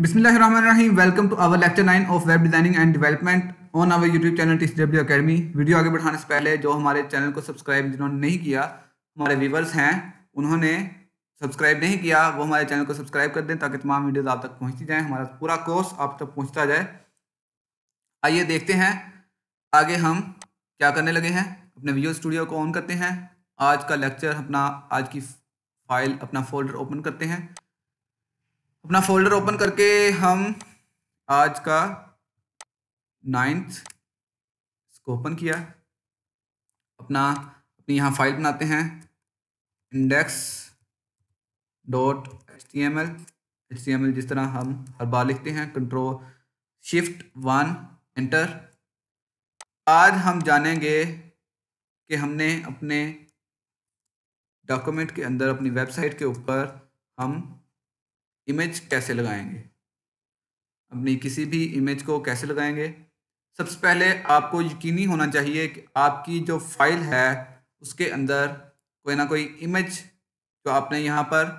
बिस्मिल्लाहिर्रहमानिर्रहीम welcome to our lecture 9 of web designing and development on our YouTube channel T W academy video आगे बढ़ाने से पहले जो हमारे चैनल को सब्सक्राइब जिन्होंने नहीं किया हमारे व्यूवर्स हैं उन्होंने सब्सक्राइब नहीं किया वो हमारे चैनल को सब्सक्राइब कर दें ताकि तमाम वीडियोज़ आप तक पहुँचती जाएँ हमारा पूरा कोर्स आप तक पहुँचता जाए आइए देखते हैं आगे हम क्या करने लगे हैं अपने वीडियो स्टूडियो को ऑन करते हैं आज का लेक्चर अपना आज की फाइल अपना फोल्डर ओपन करते हैं अपना फोल्डर ओपन करके हम आज का नाइन्थ इसको ओपन किया अपना अपनी यहाँ फाइल बनाते हैं index dot H T M L H T M L जिस तरह हम हर बार लिखते हैं कंट्रोल शिफ्ट वन एंटर आज हम जानेंगे कि हमने अपने डॉक्यूमेंट के अंदर अपनी वेबसाइट के ऊपर हम इमेज कैसे लगाएंगे अपनी किसी भी इमेज को कैसे लगाएंगे सबसे पहले आपको यकीनी होना चाहिए कि आपकी जो फाइल है उसके अंदर कोई ना कोई इमेज जो आपने यहाँ पर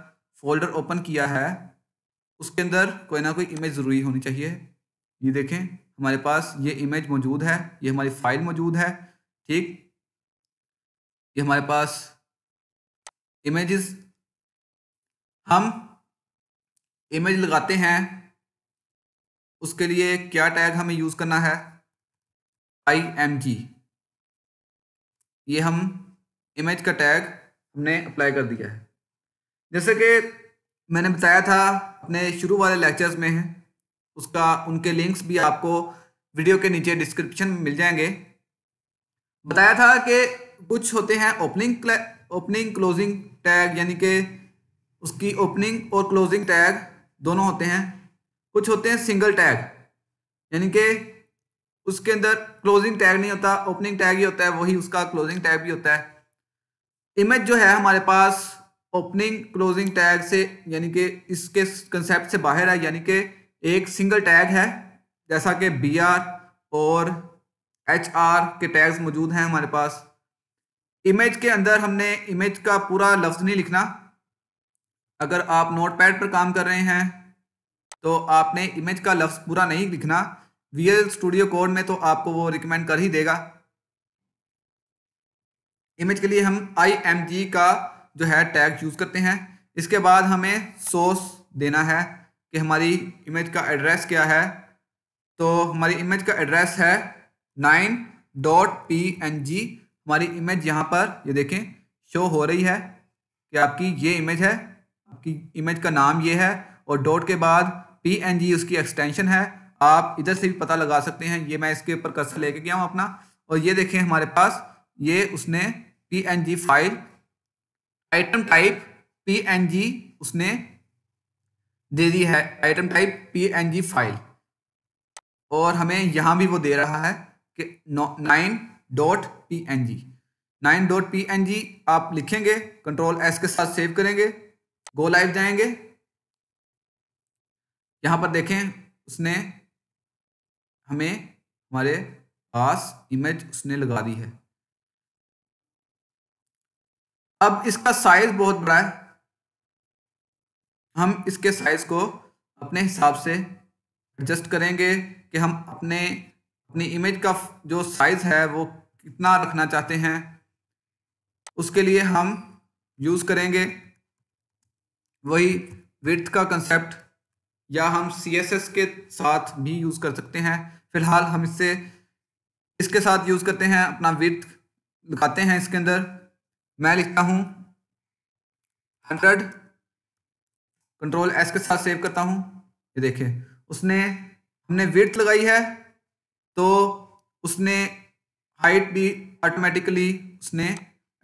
फोल्डर ओपन किया है उसके अंदर कोई ना कोई इमेज ज़रूरी होनी चाहिए ये देखें हमारे पास ये इमेज मौजूद है ये हमारी फाइल मौजूद है ठीक ये हमारे पास इमेजेस हम इमेज लगाते हैं उसके लिए क्या टैग हमें यूज़ करना है आई एम जी ये हम इमेज का टैग हमने अप्लाई कर दिया है जैसे कि मैंने बताया था अपने शुरू वाले लेक्चर्स में उसका उनके लिंक्स भी आपको वीडियो के नीचे डिस्क्रिप्शन में मिल जाएंगे बताया था कि कुछ होते हैं ओपनिंग ओपनिंग क्लोजिंग टैग यानी कि उसकी ओपनिंग और क्लोजिंग टैग दोनों होते हैं कुछ होते हैं सिंगल टैग यानी कि उसके अंदर क्लोजिंग टैग नहीं होता ओपनिंग टैग ही होता है वही उसका क्लोजिंग टैग भी होता है इमेज जो है हमारे पास ओपनिंग क्लोजिंग टैग से यानी कि इसके कंसेप्ट से बाहर है यानी कि एक सिंगल टैग है जैसा कि बी आर और एच आर के टैग्स मौजूद हैं हमारे पास इमेज के अंदर हमने इमेज का पूरा लफ्ज़ नहीं लिखना अगर आप नोट पैड पर काम कर रहे हैं तो आपने इमेज का लफ्ज़ पूरा नहीं लिखना वी स्टूडियो कोड में तो आपको वो रिकमेंड कर ही देगा इमेज के लिए हम आई का जो है टैग यूज़ करते हैं इसके बाद हमें सोर्स देना है कि हमारी इमेज का एड्रेस क्या है तो हमारी इमेज का एड्रेस है nine dot P N G हमारी इमेज यहाँ पर ये देखें शो हो रही है कि आपकी ये इमेज है आपकी इमेज का नाम ये है और डॉट के बाद पी एन जी उसकी एक्सटेंशन है आप इधर से भी पता लगा सकते हैं ये मैं इसके ऊपर कर्सर लेके गया हूँ अपना और ये देखें हमारे पास ये उसने P N G file item type P N G उसने दे दी है आइटम टाइप पी फाइल और हमें यहाँ भी वो दे रहा है कि nine dot P N G nine dot P N G आप लिखेंगे कंट्रोल एस के साथ सेव करेंगे गो लाइव जाएंगे यहाँ पर देखें उसने हमें हमारे पास इमेज उसने लगा दी है अब इसका साइज बहुत बड़ा है हम इसके साइज़ को अपने हिसाब से एडजस्ट करेंगे कि हम अपने अपनी इमेज का जो साइज़ है वो कितना रखना चाहते हैं उसके लिए हम यूज़ करेंगे वही विर्थ का कंसेप्ट या हम सी के साथ भी यूज़ कर सकते हैं फिलहाल हम इससे इसके साथ यूज़ करते हैं अपना विर्थ लगाते हैं इसके अंदर मैं लिखता हूँ हंड्रेड कंट्रोल एस के साथ सेव करता हूँ ये देखिए उसने हमने वेट लगाई है तो उसने हाइट भी ऑटोमेटिकली उसने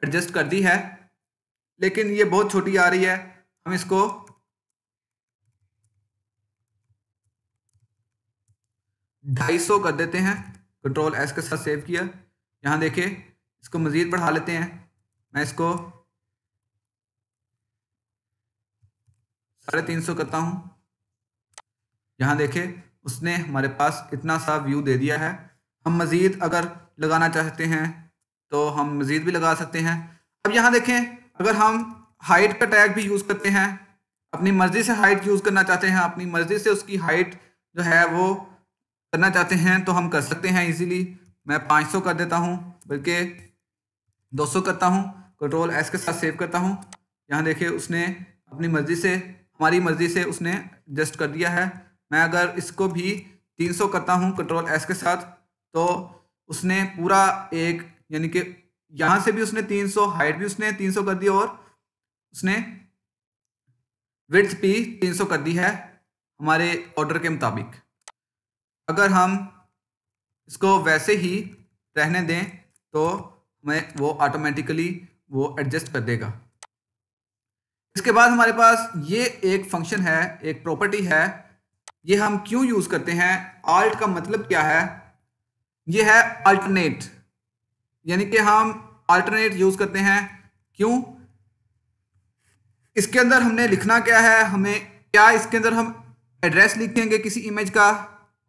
एडजस्ट कर दी है लेकिन ये बहुत छोटी आ रही है हम इसको ढाई सौ कर देते हैं कंट्रोल एस के साथ सेव किया यहाँ देखे इसको मज़ीद बढ़ा लेते हैं मैं इसको साढ़े तीन सौ करता हूँ यहाँ देखे उसने हमारे पास इतना सा व्यू दे दिया है हम मज़ीद अगर लगाना चाहते हैं तो हम मज़ीद भी लगा सकते हैं अब यहाँ देखें अगर हम हाइट का टैग भी यूज़ करते हैं अपनी मर्ज़ी से हाइट यूज़ करना चाहते हैं अपनी मर्ज़ी से उसकी हाइट जो है वो करना चाहते हैं तो हम कर सकते हैं इजीली मैं 500 कर देता हूं बल्कि 200 करता हूं कंट्रोल एस के साथ सेव करता हूं यहां देखिए उसने अपनी मर्ज़ी से हमारी मर्जी से उसने एडजस्ट कर दिया है मैं अगर इसको भी 300 करता हूँ कंट्रोल एस के साथ तो उसने पूरा एक यानी कि यहाँ से भी उसने 300 हाइट भी उसने 300 कर दी और उसने विड्थ भी 300 कर दी है हमारे ऑर्डर के मुताबिक अगर हम इसको वैसे ही रहने दें तो हमें वो ऑटोमेटिकली वो एडजस्ट कर देगा इसके बाद हमारे पास ये एक फंक्शन है एक प्रॉपर्टी है ये हम क्यों यूज करते हैं आल्ट का मतलब क्या है ये है अल्टरनेट यानी कि हम अल्टरनेट यूज करते हैं क्यों इसके अंदर हमने लिखना क्या है हमें क्या इसके अंदर हम एड्रेस लिखेंगे किसी इमेज का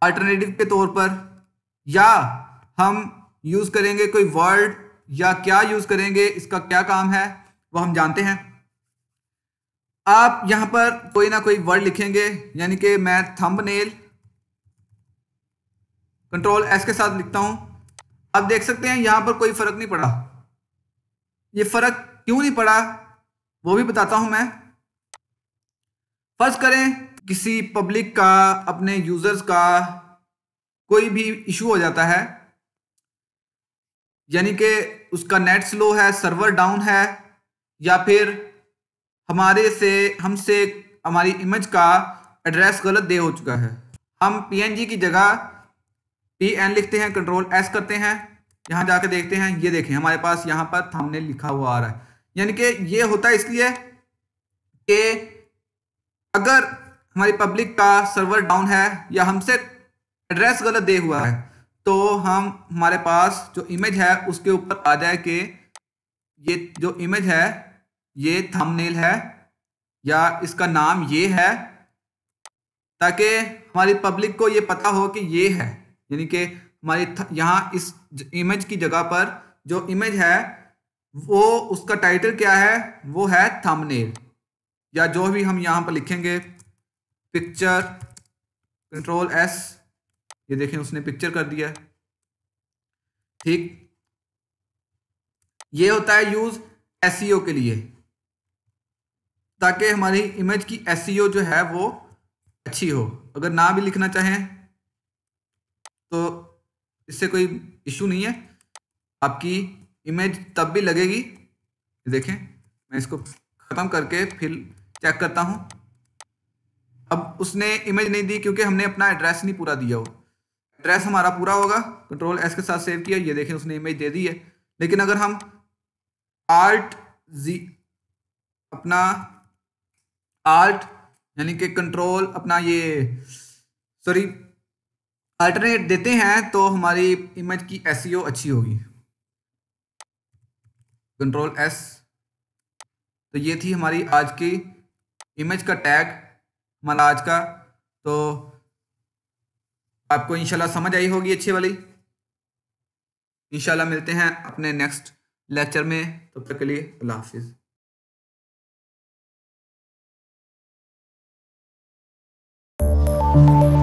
अल्टरनेटिव के तौर पर या हम यूज करेंगे कोई वर्ड या क्या यूज करेंगे इसका क्या काम है वो हम जानते हैं आप यहां पर कोई ना कोई वर्ड लिखेंगे यानी कि मैं थंबनेल कंट्रोल एस के साथ लिखता हूं आप देख सकते हैं यहां पर कोई फर्क नहीं पड़ा ये फर्क क्यों नहीं पड़ा वो भी बताता हूं मैं फर्ज करें किसी पब्लिक का अपने यूजर्स का कोई भी इशू हो जाता है यानी कि उसका नेट स्लो है सर्वर डाउन है या फिर हमारे से हमसे हमारी इमेज का एड्रेस गलत दे हो चुका है हम पी की जगह पी लिखते हैं कंट्रोल एस करते हैं यहाँ जाके देखते हैं ये देखें हमारे पास यहाँ पर हमने लिखा हुआ आ रहा है यानी कि ये होता है इसलिए कि अगर हमारी पब्लिक का सर्वर डाउन है या हमसे एड्रेस गलत दे हुआ है तो हम हमारे पास जो इमेज है उसके ऊपर आ जाए कि ये जो इमेज है ये थंबनेल है या इसका नाम ये है ताकि हमारी पब्लिक को ये पता हो कि ये है यानी कि हमारी यहाँ इस इमेज की जगह पर जो इमेज है वो उसका टाइटल क्या है वो है थंबनेल या जो भी हम यहाँ पर लिखेंगे पिक्चर कंट्रोल एस ये देखें उसने पिक्चर कर दिया ठीक ये होता है यूज एसईओ e के लिए ताकि हमारी इमेज की एस e जो है वो अच्छी हो अगर ना भी लिखना चाहें तो इससे कोई इशू नहीं है आपकी इमेज तब भी लगेगी देखें मैं इसको ख़त्म करके फिर चेक करता हूँ अब उसने इमेज नहीं दी क्योंकि हमने अपना एड्रेस नहीं पूरा दिया हो एड्रेस हमारा पूरा होगा कंट्रोल एस के साथ सेव किया ये देखें उसने इमेज दे दी है लेकिन अगर हम आर्ट जी अपना आल्ट यानी कि कंट्रोल अपना ये सॉरी अल्टरनेट देते हैं तो हमारी इमेज की एस e अच्छी होगी कंट्रोल एस तो ये थी हमारी आज की इमेज का टैग हमारा आज का तो आपको इंशाल्लाह समझ आई होगी अच्छी वाली इंशाल्लाह मिलते हैं अपने नेक्स्ट लेक्चर में तब तो तक के लिए अल्लाह हाफिज़ Thank you.